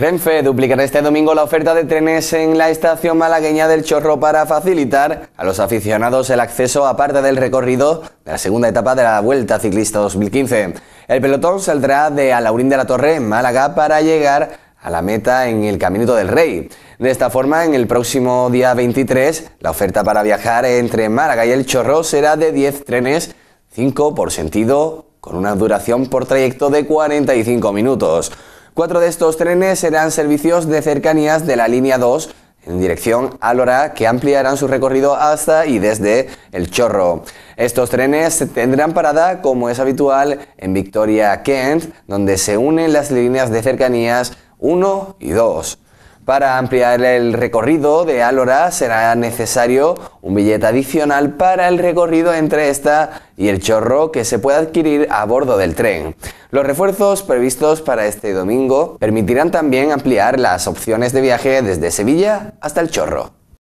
Renfe duplicará este domingo la oferta de trenes en la estación malagueña del Chorro para facilitar a los aficionados el acceso a parte del recorrido de la segunda etapa de la Vuelta Ciclista 2015. El pelotón saldrá de Alaurín de la Torre en Málaga para llegar a la meta en el Caminito del Rey. De esta forma, en el próximo día 23, la oferta para viajar entre Málaga y el Chorro será de 10 trenes, 5 por sentido, con una duración por trayecto de 45 minutos. Cuatro de estos trenes serán servicios de cercanías de la línea 2 en dirección a que ampliarán su recorrido hasta y desde El Chorro. Estos trenes tendrán parada, como es habitual, en Victoria, Kent, donde se unen las líneas de cercanías 1 y 2. Para ampliar el recorrido de Alora será necesario un billete adicional para el recorrido entre esta y el chorro que se puede adquirir a bordo del tren. Los refuerzos previstos para este domingo permitirán también ampliar las opciones de viaje desde Sevilla hasta El Chorro.